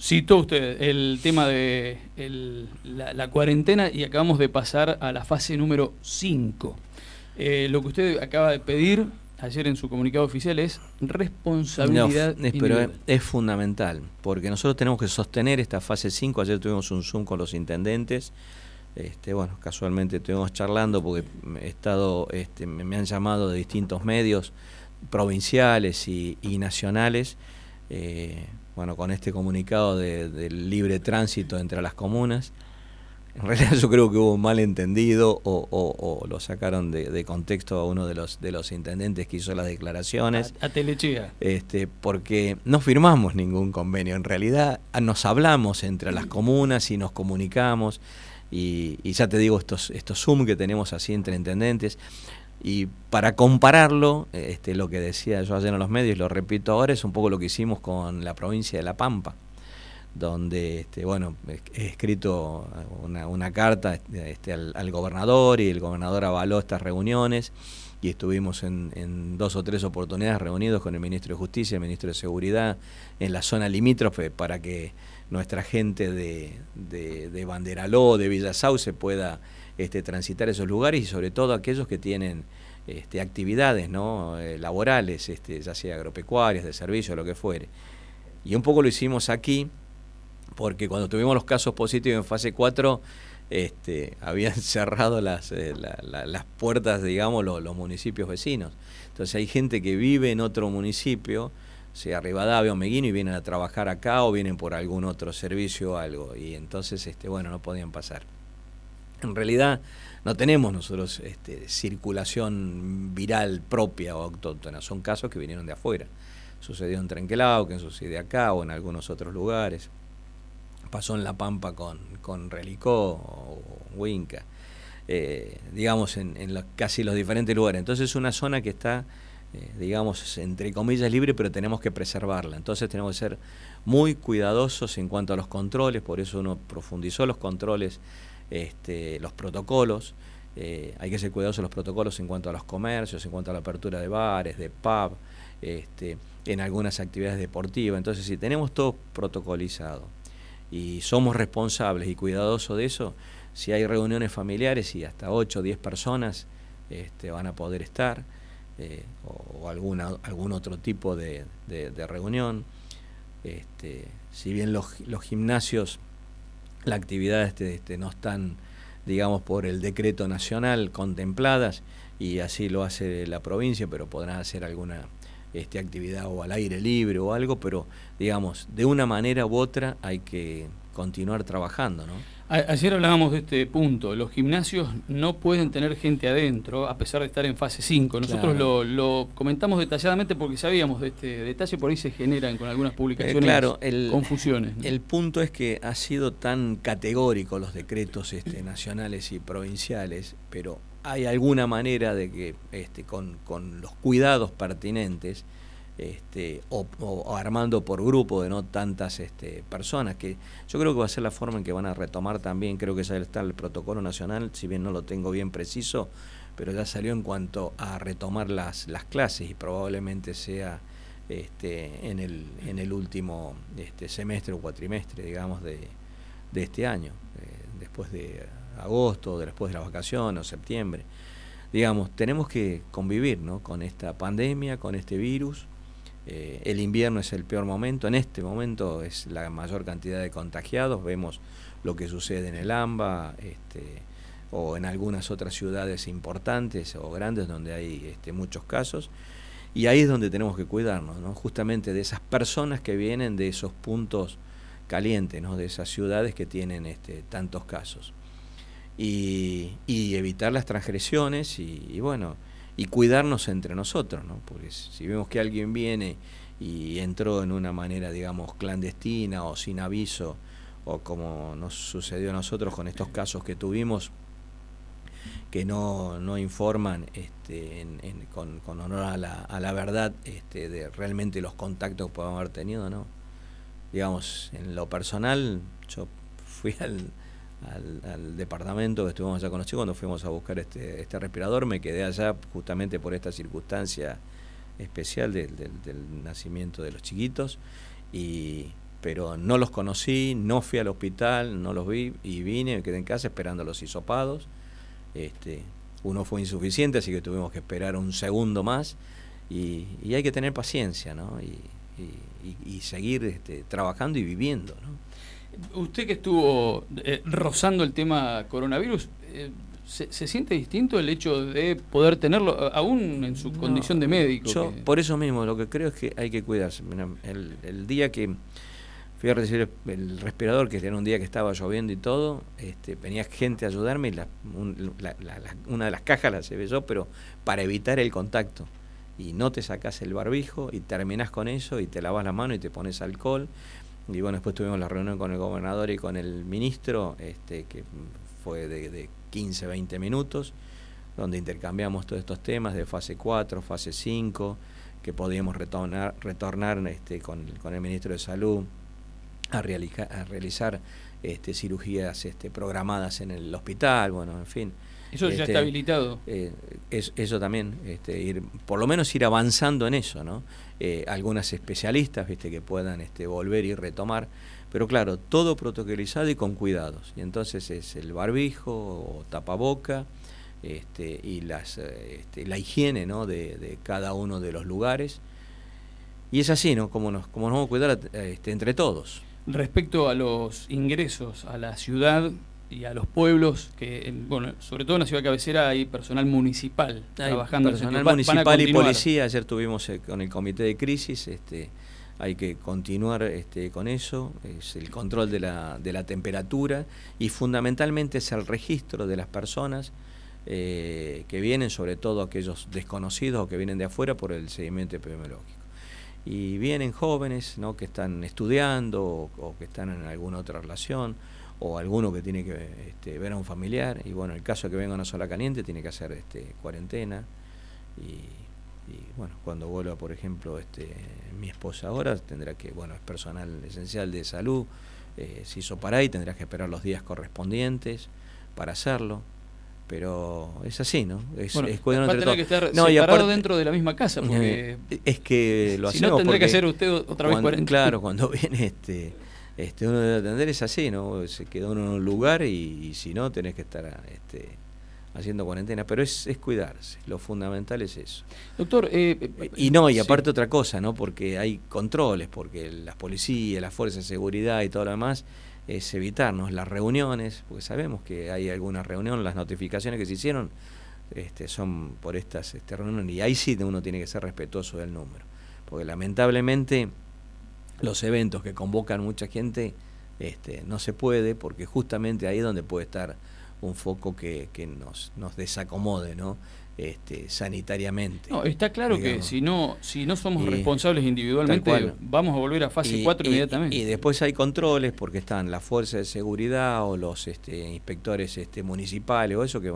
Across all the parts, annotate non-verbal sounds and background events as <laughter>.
Citó usted el tema de la, cuarentena y acabamos de pasar a la fase número 5. Eh, lo que usted acaba de pedir ayer en su comunicado oficial es responsabilidad. es, pero es, fundamental, porque nosotros tenemos que sostener esta fase 5. Ayer tuvimos un Zoom con los intendentes. Este, bueno, casualmente estuvimos charlando porque he estado, este, me han llamado de distintos medios provinciales y, nacionales. Eh, bueno, con este comunicado del libre tránsito entre las comunas. En realidad yo creo que hubo un malentendido o, lo sacaron de, contexto a uno de los de los intendentes que hizo las declaraciones. A, Este, porque no firmamos ningún convenio. En realidad nos hablamos entre las comunas y nos comunicamos. Y, ya te digo, estos, estos Zoom que tenemos así entre intendentes. Y para compararlo, este, lo que decía yo ayer en los medios, lo repito ahora, es un poco lo que hicimos con la provincia de La Pampa, donde este, bueno, he escrito una, carta este, este, al, gobernador y el gobernador avaló estas reuniones y estuvimos en, dos o tres oportunidades reunidos con el ministro de Justicia, el ministro de Seguridad, en la zona limítrofe para que nuestra gente de, de, de Banderaló, de Villa Sauce pueda... Este, transitar esos lugares y sobre todo aquellos que tienen este, actividades ¿no? Eh, laborales, este, ya sea agropecuarias, de servicio, lo que fuere. Y un poco lo hicimos aquí, porque cuando tuvimos los casos positivos en fase 4, este, <laughs> habían cerrado las, eh, puertas, digamos, los, municipios vecinos. Entonces hay gente que vive en otro municipio, sea Rivadavia o Meguino, y vienen a trabajar acá o vienen por algún otro servicio o algo. Y entonces, este, bueno, no podían pasar. En realidad, no tenemos nosotros este, circulación viral propia o autóctona, son casos que vinieron de afuera. Sucedió en Trenquelau, que sucede acá o en algunos otros lugares. Pasó en La Pampa con, Relicó o Huinca, eh, digamos, en, casi los diferentes lugares. Entonces es una zona que está eh, digamos, entre comillas libre, pero tenemos que preservarla. Entonces tenemos que ser muy cuidadosos en cuanto a los controles, por eso uno profundizó los controles este, los protocolos. Eh, hay que ser cuidadosos en los protocolos en cuanto a los comercios, en cuanto a la apertura de bares, de pub, este, en algunas actividades deportivas. Entonces, si tenemos todo protocolizado y somos responsables y cuidadosos de eso, si hay reuniones familiares y hasta 8 o 10 personas este, van a poder estar, eh, o, alguna, algún otro tipo de, reunión. si bien los gimnasios la actividad este, este, no están, digamos, por el decreto nacional contempladas y así lo hace la provincia, pero podrán hacer alguna este, actividad o al aire libre o algo, pero digamos, de una manera u otra hay que continuar trabajando, ¿no? Ayer hablábamos de este punto, los gimnasios no pueden tener gente adentro a pesar de estar en fase 5. Nosotros lo, comentamos detalladamente porque sabíamos de este detalle, por ahí se generan con algunas eh, publicaciones confusiones. El punto es que ha sido tan categórico los decretos este, nacionales y provinciales, pero hay alguna manera de que este, con los cuidados pertinentes este, o, armando por grupo de no tantas este, personas, que yo creo que va a ser la forma en que van a retomar también, creo que ya está el protocolo nacional, si bien no lo tengo bien preciso, pero ya salió en cuanto a retomar las, las clases y probablemente sea este, en, el, último este, semestre o cuatrimestre, digamos, de, este año, eh, después de agosto, después de la vacaciones o septiembre. Digamos, tenemos que convivir ¿no? con esta pandemia, con este virus, eh, el invierno es el peor momento, en este momento es la mayor cantidad de contagiados, vemos lo que sucede en el AMBA este, o en algunas otras ciudades importantes o grandes donde hay este, muchos casos. Y ahí es donde tenemos que cuidarnos, ¿no? justamente de esas personas que vienen de esos puntos calientes, de esas ciudades que tienen este, tantos casos. Y, y, evitar las transgresiones y bueno, y cuidarnos entre nosotros, ¿no? Porque si vemos que alguien viene y entró en una manera, digamos, clandestina o sin aviso, o como nos sucedió a nosotros con estos casos que tuvimos, que no, informan este, con, honor a la, verdad este, de realmente los contactos que podemos haber tenido, ¿no? Digamos, en lo personal, yo fui <laughs> al, al, departamento que estuvimos allá con los chicos cuando fuimos a buscar este, este respirador. Me quedé allá justamente por esta circunstancia especial del, del, nacimiento de los chiquitos. Y, pero no los conocí, no fui al hospital, no los vi y vine, me quedé en casa esperando los hisopados. Este, uno fue insuficiente, así que tuvimos que esperar un segundo más. Y, hay que tener paciencia, ¿no? Y, y seguir este, trabajando y viviendo, ¿no? Usted que estuvo eh, rozando el tema coronavirus, eh, se, siente distinto el hecho de poder tenerlo eh, aún en su condición de médico? por eso mismo, lo que creo es que hay que cuidarse. el, día que fui a recibir el respirador, que era un día que estaba lloviendo y todo, este, venía gente a ayudarme y una de las cajas la se yo, pero para evitar el contacto y no te sacas el barbijo y terminás con eso y te lavas la mano y te pones alcohol y bueno, después tuvimos la reunión con el gobernador y con el ministro, este, que fue de, de 15, 20 minutos, donde intercambiamos todos estos temas de fase 4, fase 5, que podíamos retornar, retornar este, con, el ministro de Salud a, a realizar este, cirugías este, programadas en el hospital, bueno, en fin. Eso ya este, está habilitado. Eh, eso también, este, ir, por lo menos ir avanzando en eso, ¿no? Eh, algunas especialistas, viste, que puedan este, volver y retomar. Pero claro, todo protocolizado y con cuidados. Y entonces es el barbijo o tapaboca este, y las, este, la higiene ¿no? de, de, cada uno de los lugares. Y es así, ¿no? Como nos, como nos vamos a cuidar este, entre todos. Respecto a los ingresos a la ciudad, y a los pueblos, que bueno, sobre todo en la ciudad cabecera hay personal municipal trabajando. Personal municipal y policía, ayer tuvimos eh, con el comité de crisis, este, hay que continuar este, con eso, es el control de la, de la temperatura y fundamentalmente es el registro de las personas eh, que vienen, sobre todo aquellos desconocidos o que vienen de afuera por el seguimiento epidemiológico y vienen jóvenes ¿no? que están estudiando o, que están en alguna otra relación o alguno que tiene que este, ver a un familiar, y bueno, el caso que venga una sola caliente tiene que hacer este, cuarentena, y, bueno, cuando vuelva, por ejemplo, este, mi esposa ahora, tendrá que, bueno, es personal esencial de salud, eh, si hizo para ahí, tendrá que esperar los días correspondientes para hacerlo, pero es así, ¿no? Es, bueno, dentro de la misma casa, porque <laughs> es que lo si no tendrá que hacer usted otra vez cuarentena. Claro, cuando viene este este, uno debe atender es así, ¿no? Se queda uno en un lugar y, si no, tenés que estar este, haciendo cuarentena. Pero es, cuidarse, lo fundamental es eso. Doctor, eh, y no, y aparte otra cosa, ¿no? Porque hay controles, porque las policías, las fuerzas de seguridad y todo lo demás es evitarnos las reuniones, porque sabemos que hay alguna reunión, las notificaciones que se hicieron este, son por estas este, reuniones, y ahí sí uno tiene que ser respetuoso del número, porque lamentablemente los eventos que convocan mucha gente, este, no se puede, porque justamente ahí es donde puede estar un foco que, nos, desacomode, ¿no? Este, sanitariamente. está claro que si no, si no somos responsables individualmente, vamos a volver a fase 4 inmediatamente. Y, después hay controles porque están las fuerzas de seguridad o los este, inspectores este, municipales o eso que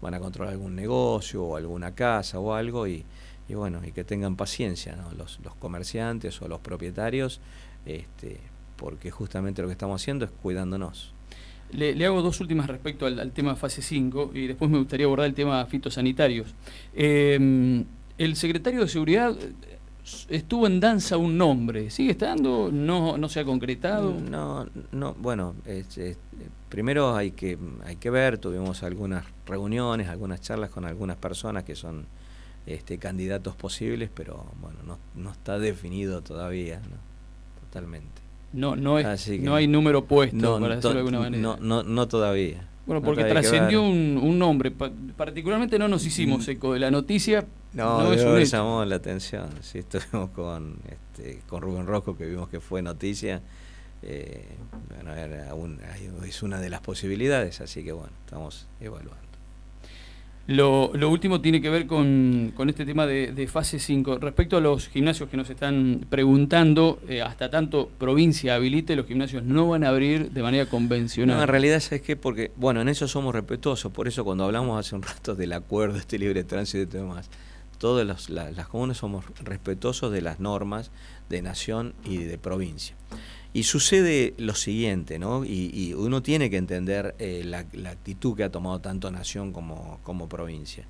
van a controlar algún negocio o alguna casa o algo y, y bueno, y que tengan paciencia los, comerciantes o los propietarios, este, porque justamente lo que estamos haciendo es cuidándonos. Le, hago dos últimas respecto al, tema fase 5 y después me gustaría abordar el tema fitosanitarios. Eh, el secretario de Seguridad eh, estuvo en danza un nombre, ¿sigue estando? ¿No, no se ha concretado? No, no bueno, primero hay que, hay que ver, tuvimos algunas reuniones, algunas charlas con algunas personas que son este, candidatos posibles, pero bueno, no, no está definido todavía, totalmente. No, no, es, no hay número puesto, no, No, no, todavía. Bueno, porque trascendió un, nombre. particularmente no nos hicimos mm. eco de la noticia. No, no es llamó la atención. <laughs> Sí, estuvimos con, este, con Rubén Rosco, que vimos que fue noticia. Eh, bueno, es una de las posibilidades, así que bueno, estamos evaluando. Lo, lo, último tiene que ver con, este tema de, fase 5. Respecto a los gimnasios que nos están preguntando, eh, hasta tanto provincia habilite, los gimnasios no van a abrir de manera convencional. No, en realidad es que porque, bueno, en eso somos respetuosos, por eso cuando hablamos hace un rato del acuerdo este libre tránsito y demás, todas las, las, las comunas somos respetuosos de las normas de nación y de provincia. Y sucede lo siguiente, ¿no? Y, uno tiene que entender eh, la, actitud que ha tomado tanto nación como, provincia.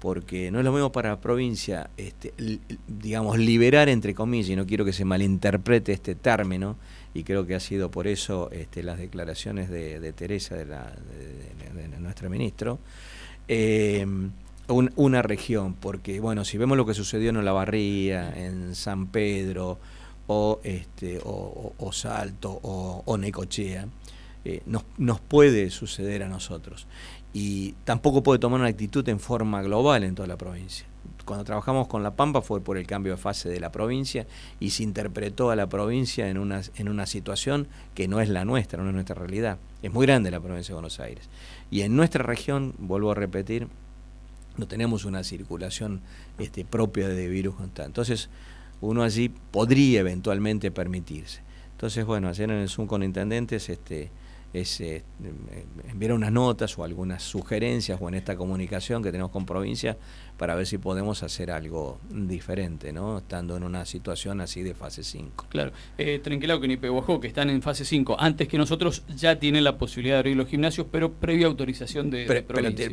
Porque no es lo mismo para provincia, este, digamos, liberar entre comillas, y no quiero que se malinterprete este término, y creo que ha sido por eso este, las declaraciones de, Teresa, de, la, de, nuestro ministro, eh, una región, porque bueno, si vemos lo que sucedió en Olavarría, en San Pedro, o, este, o, Salto o, Necochea, eh, nos, puede suceder a nosotros. Y tampoco puede tomar una actitud en forma global en toda la provincia. Cuando trabajamos con La Pampa fue por el cambio de fase de la provincia y se interpretó a la provincia en una, en una situación que no es la nuestra, no es nuestra realidad. Es muy grande la provincia de Buenos Aires. Y en nuestra región, vuelvo a repetir, no tenemos una circulación este, propia de virus constante. Entonces, uno allí podría eventualmente permitirse. Entonces, bueno, ayer en el Zoom con intendentes este, es, eh, enviar unas notas o algunas sugerencias o en esta comunicación que tenemos con provincia para ver si podemos hacer algo diferente, ¿no? Estando en una situación así de fase 5. Claro. Eh, que ni peguajó que están en fase 5, antes que nosotros, ya tienen la posibilidad de abrir los gimnasios, pero previa autorización de, pero,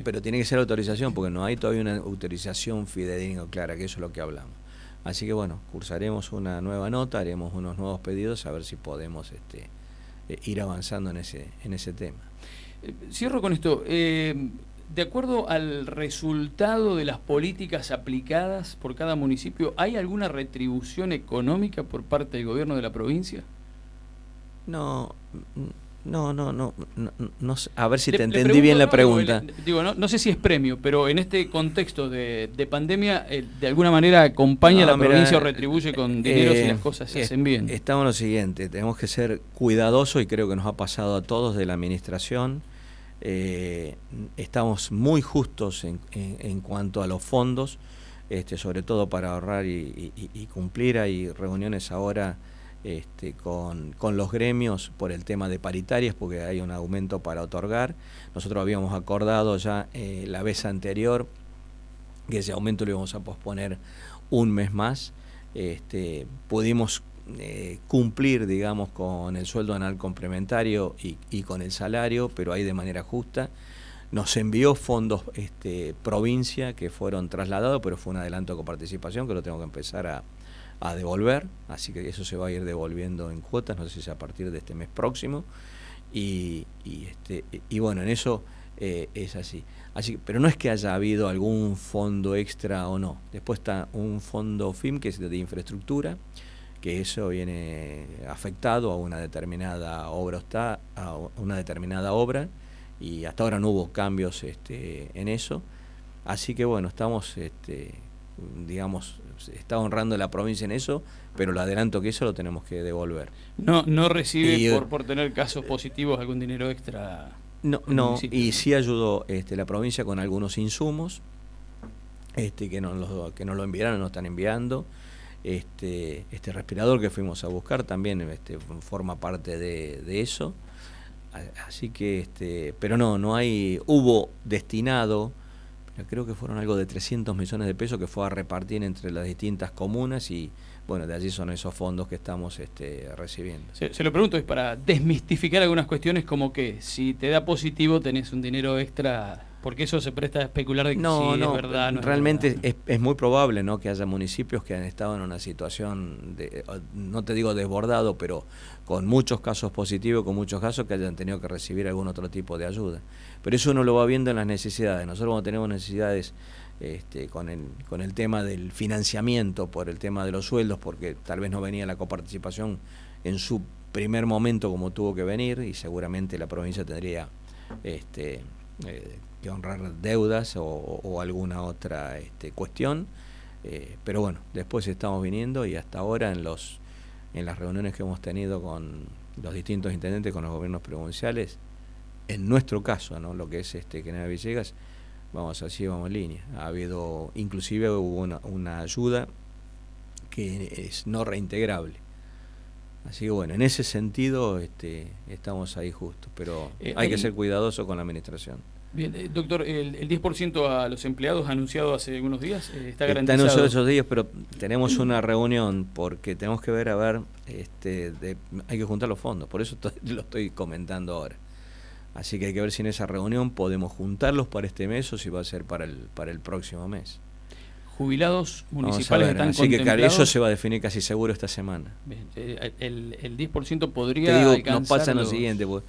Pero, tiene que ser autorización, porque no hay todavía una autorización fidedigna clara, que eso es lo que hablamos. Así que bueno, cursaremos una nueva nota, haremos unos nuevos pedidos a ver si podemos este, eh, ir avanzando en ese, en ese tema. Eh, cierro con esto. Eh, de acuerdo al resultado de las políticas aplicadas por cada municipio, ¿hay alguna retribución económica por parte del gobierno de la provincia? No, no, no, no, no, a ver si te entendí bien la pregunta. digo, no, no, sé si es premio, pero en este contexto de, pandemia, eh, de alguna manera acompaña la provincia o retribuye con eh, dinero si las cosas se eh, hacen bien. Estamos en lo siguiente, tenemos que ser cuidadosos y creo que nos ha pasado a todos de la administración. estamos muy justos en, en, cuanto a los fondos, este, sobre todo para ahorrar y, y cumplir. Hay reuniones ahora este, con, con, los gremios por el tema de paritarias, porque hay un aumento para otorgar. Nosotros habíamos acordado ya eh, la vez anterior que ese aumento lo íbamos a posponer un mes más. Este, pudimos eh, cumplir, digamos, con el sueldo anual complementario y, con el salario, pero ahí de manera justa. Nos envió fondos este, provincia que fueron trasladados, pero fue un adelanto con participación que lo tengo que empezar a, a devolver, así que eso se va a ir devolviendo en cuotas, no sé si es a partir de este mes próximo, y, este, y bueno, en eso eh, es así. así. Pero no es que haya habido algún fondo extra o no, después está un fondo FIM que es de infraestructura, que eso viene afectado a una determinada obra, está, a una determinada obra, y hasta ahora no hubo cambios este, en eso. Así que bueno, estamos este, digamos, está honrando la provincia en eso, pero lo adelanto que eso lo tenemos que devolver. No, no recibe eh, por, tener casos positivos algún dinero extra. No, no, y sí ayudó este, la provincia con algunos insumos, este, que nos lo, que nos lo enviaron, nos están enviando. Este, este respirador que fuimos a buscar también este, forma parte de, de eso. Así que, este, pero no, no hay, hubo destinado eh, creo que fueron algo de 300 millones de pesos que fue a repartir entre las distintas comunas y bueno, de allí son esos fondos que estamos este, recibiendo. Se, se, lo pregunto, es para desmistificar algunas cuestiones como que si te da positivo tenés un dinero extra porque eso se presta a especular de que no, no, es verdad. No realmente es, Es, muy probable ¿no? que haya municipios que han estado en una situación, de, eh, no te digo desbordado, pero con muchos casos positivos, con muchos casos que hayan tenido que recibir algún otro tipo de ayuda. Pero eso uno lo va viendo en las necesidades. Nosotros tenemos necesidades este, con, el, con el tema del financiamiento, por el tema de los sueldos, porque tal vez no venía la coparticipación en su primer momento como tuvo que venir y seguramente la provincia tendría... Este, eh, que honrar deudas o, alguna otra este, cuestión. Eh, pero bueno, después estamos viniendo y hasta ahora en, los, en las reuniones que hemos tenido con los distintos intendentes, con los gobiernos provinciales, en nuestro caso, ¿no? lo que es este General Villegas, vamos así, vamos en línea. Ha habido, inclusive hubo una, ayuda que es no reintegrable. Así que bueno, en ese sentido este, estamos ahí justo, pero eh, hay que ser cuidadoso con la administración. Bien, eh, doctor, el, 10% a los empleados anunciado hace unos días eh, está garantizado. Está esos días, pero tenemos una reunión porque tenemos que ver, a ver, este, hay que juntar los fondos, por eso <laughs> lo estoy comentando ahora. Así que hay que ver si en esa reunión podemos juntarlos para este mes o si va a ser para el, para el próximo mes. Jubilados municipales están Así que eso se va a definir casi seguro esta semana. Eh, el, el, 10% podría. Te pasa en lo siguiente. Pues,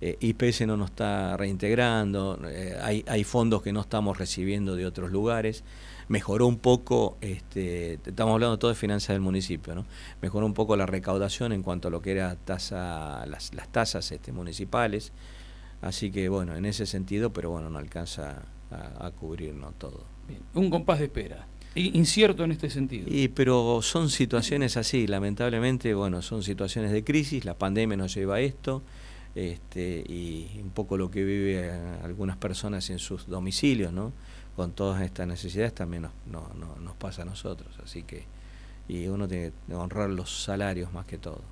eh, IPS no nos está reintegrando, eh, hay, fondos que no estamos recibiendo de otros lugares. Mejoró un poco, este, estamos hablando todo de finanzas del municipio, ¿no? mejoró un poco la recaudación en cuanto a lo que era tasa, las, tasas este, municipales. Así que bueno, en ese sentido, pero bueno, no alcanza a, cubrirnos todo. Bien. Un compás de espera. Incierto en este sentido. Y, pero son situaciones así, lamentablemente, bueno, son situaciones de crisis, la pandemia nos lleva a esto, este, y un poco lo que vive eh, algunas personas en sus domicilios, ¿no? Con todas estas necesidades también nos, nos pasa a nosotros, así que y uno tiene que honrar los salarios más que todo.